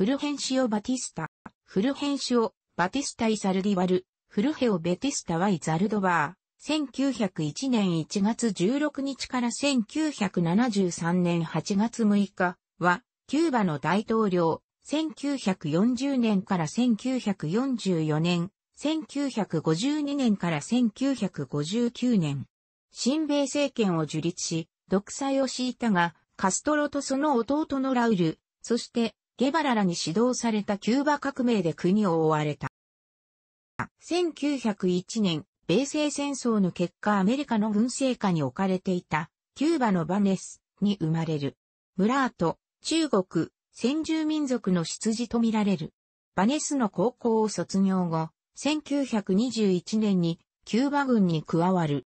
フルヘンシオ・バティスタ、フルヘンシオ・バティスタ・イサルディワル、フルヘオ・ベティスタ・ワイザルドバー、1901年1月16日から1973年8月6日は、キューバの大統領、1940年から1944年、1952年から1959年、新米政権を樹立し、独裁を敷いたが、カストロとその弟のラウル、そしてゲバラらに指導されたキューバ革命で国を追われた。1901年、米西戦争の結果アメリカの軍政下に置かれていた、キューバのバネスに生まれる。ムラート、中国、先住民族の出自とみられる。バネスの高校を卒業後、1921年にキューバ軍に加わる。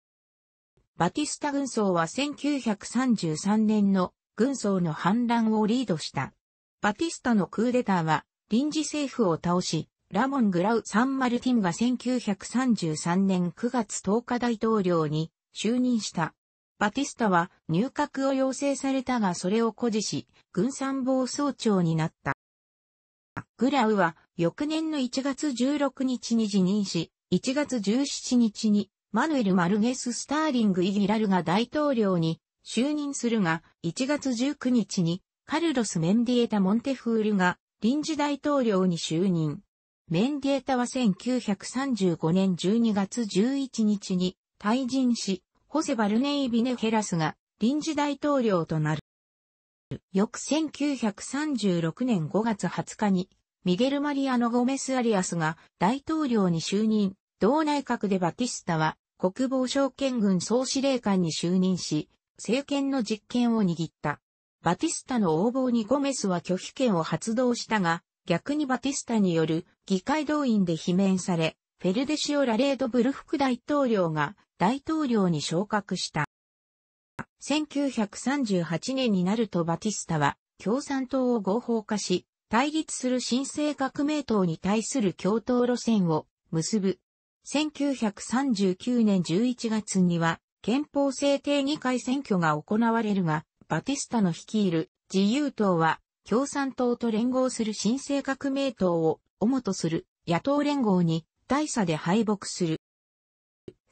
バティスタ軍曹は1933年の軍曹の反乱をリードしたバティスタのクーデターは臨時政府を倒し、ラモン・グラウ・サン・マルティンが1933年9月10日大統領に就任した。バティスタは入閣を要請されたがそれを誇示し、軍参謀総長になった。グラウは翌年の1月16日に辞任し、1月17日にマヌエル・マルゲス・スターリング・イギラルが大統領に就任するが、1月19日にカルロス・メンディエタ・モンテフールが臨時大統領に就任。メンディエタは1935年12月11日に退陣し、ホセ・バルネイ・ビネヘラスが臨時大統領となる。翌1936年5月20日に、ミゲル・マリアのゴメス・アリアスが大統領に就任、同内閣でバティスタは国防省権軍総司令官に就任し、政権の実権を握った。バティスタの横暴にゴメスは拒否権を発動したが、逆にバティスタによる議会動員で罷免され、フェルデシオ・ラレード・ブル副大統領が大統領に昇格した。1938年になるとバティスタは共産党を合法化し、対立する新生革命党に対する共闘路線を結ぶ。1939年11月には憲法制定議会選挙が行われるが、バティスタの率いる自由党は共産党と連合する新生革命党を主とする野党連合に大差で敗北する。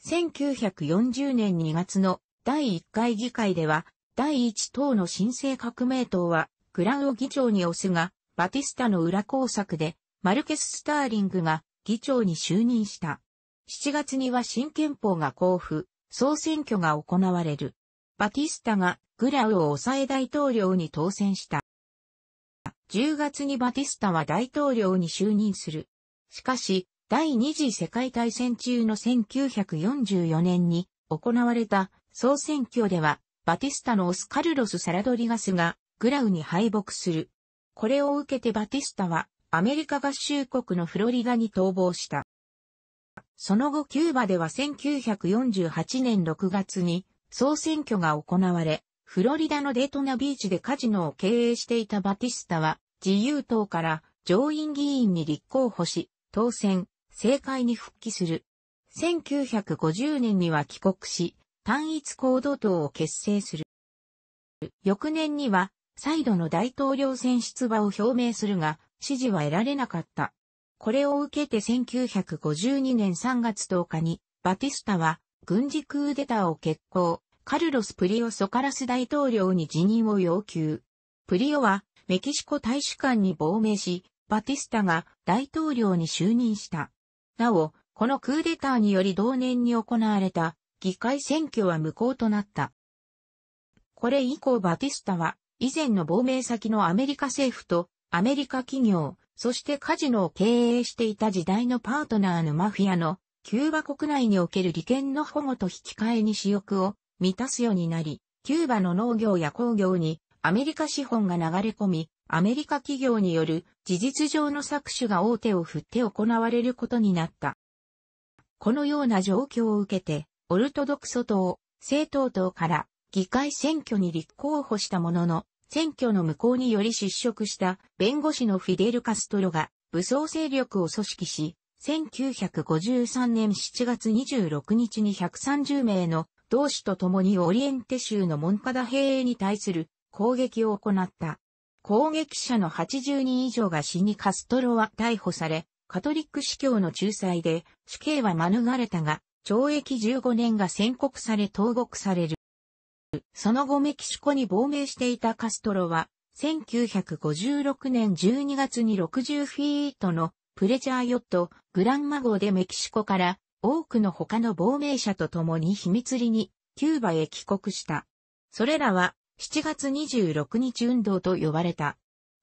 1940年2月の第1回議会では第1党の新生革命党はグランを議長に推すが、バティスタの裏工作でマルケス・スターリングが議長に就任した。7月には新憲法が交付、総選挙が行われる。バティスタがグラウを抑え大統領に当選した。10月にバティスタは大統領に就任する。しかし、第二次世界大戦中の1944年に行われた総選挙では、バティスタのオスカルロス・サラドリガスがグラウに敗北する。これを受けてバティスタはアメリカ合衆国のフロリダに逃亡した。その後キューバでは1948年6月に総選挙が行われ、フロリダのデートナビーチでカジノを経営していたバティスタは、自由党から上院議員に立候補し、当選、政界に復帰する。1950年には帰国し、単一行動党を結成する。翌年には、再度の大統領選出馬を表明するが、支持は得られなかった。これを受けて1952年3月10日に、バティスタは軍事クーデターを決行。カルロス・プリオ・ソカラス大統領に辞任を要求。プリオは、メキシコ大使館に亡命し、バティスタが大統領に就任した。なお、このクーデターにより同年に行われた議会選挙は無効となった。これ以降バティスタは以前の亡命先のアメリカ政府とアメリカ企業、そしてカジノを経営していた時代のパートナーのマフィアのキューバ国内における利権の保護と引き換えに私欲を満たすようになり、キューバの農業や工業にアメリカ資本が流れ込み、アメリカ企業による事実上の搾取が大手を振って行われることになった。このような状況を受けて、オルトドクソ党、政党党から議会選挙に立候補したものの、選挙の無効により失職した弁護士のフィデル・カストロが武装勢力を組織し、1953年7月26日に130名の同志と共にオリエンテ州のモンカダ兵に対する攻撃を行った。攻撃者の80人以上が死にカストロは逮捕され、カトリック司教の仲裁で死刑は免れたが、懲役15年が宣告され投獄される。その後メキシコに亡命していたカストロは、1956年12月に60フィートのプレジャーヨットグランマ号でメキシコから多くの他の亡命者と共に秘密裏にキューバへ帰国した。それらは7月26日運動と呼ばれた。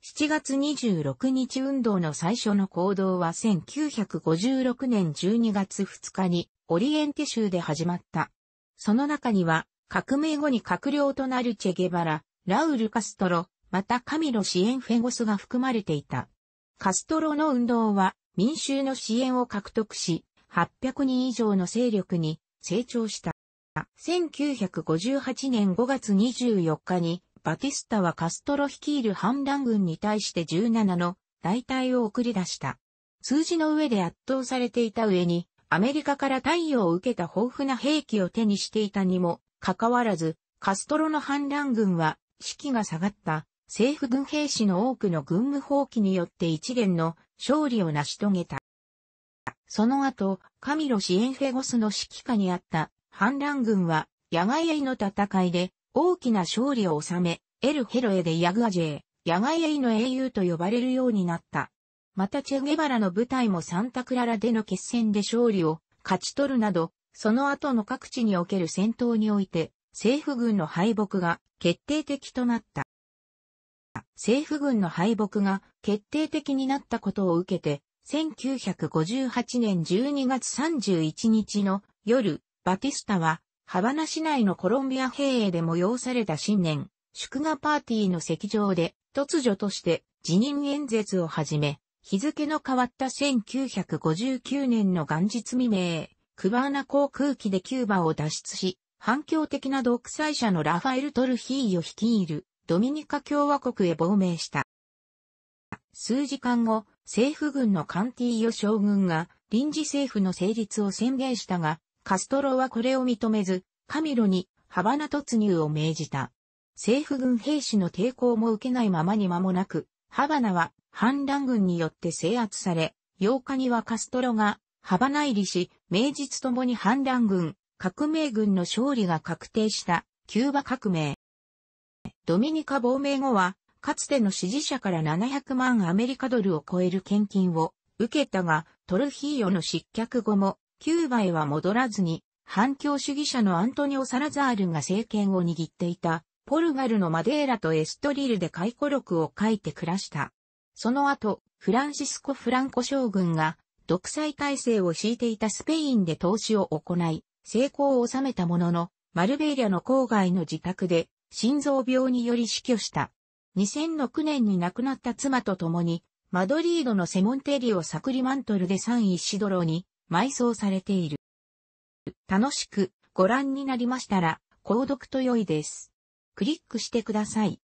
7月26日運動の最初の行動は1956年12月2日にオリエンテ州で始まった。その中には革命後に閣僚となるチェゲバラ、ラウル・カストロ、またカミロ・シエンフェゴスが含まれていた。カストロの運動は民衆の支援を獲得し、800人以上の勢力に成長した。1958年5月24日に、バティスタはカストロ率いる反乱軍に対して17の大隊を送り出した。数字の上で圧倒されていた上に、アメリカから対応を受けた豊富な兵器を手にしていたにも、かかわらず、カストロの反乱軍は、士気が下がった、政府軍兵士の多くの軍務放棄によって一連の勝利を成し遂げた。その後、カミロ・シエンフェゴスの指揮下にあった反乱軍は、野外への戦いで大きな勝利を収め、エル・ヘロエでヤグアジェー、野外への英雄と呼ばれるようになった。またチェゲバラの部隊もサンタクララでの決戦で勝利を勝ち取るなど、その後の各地における戦闘において、政府軍の敗北が決定的となった。政府軍の敗北が決定的になったことを受けて、1958年12月31日の夜、バティスタは、ハバナ市内のコロンビア兵営で催された新年、祝賀パーティーの席上で、突如として辞任演説を始め、日付の変わった1959年の元日未明、クバーナ航空機でキューバを脱出し、反響的な独裁者のラファエル・トルヒーを率いるドミニカ共和国へ亡命した。数時間後、政府軍のカンティーヨ将軍が臨時政府の成立を宣言したが、カストロはこれを認めず、カミロにハバナ突入を命じた。政府軍兵士の抵抗も受けないままに間もなく、ハバナは反乱軍によって制圧され、8日にはカストロがハバナ入りし、名実ともに反乱軍、革命軍の勝利が確定した、キューバ革命。ドミニカ亡命後は、かつての支持者から700万アメリカドルを超える献金を受けたが、トルヒーヨの失脚後も、キューバへは戻らずに、反共主義者のアントニオ・サラザールが政権を握っていた、ポルガルのマデーラとエストリルで回顧録を書いて暮らした。その後、フランシスコ・フランコ将軍が、独裁体制を敷いていたスペインで投資を行い、成功を収めたものの、マルベイリャの郊外の自宅で、心臓病により死去した。2006年に亡くなった妻と共に、マドリードのセモンテリオ・サクリマントルで3位シドロに埋葬されている。楽しくご覧になりましたら、購読と良いです。クリックしてください。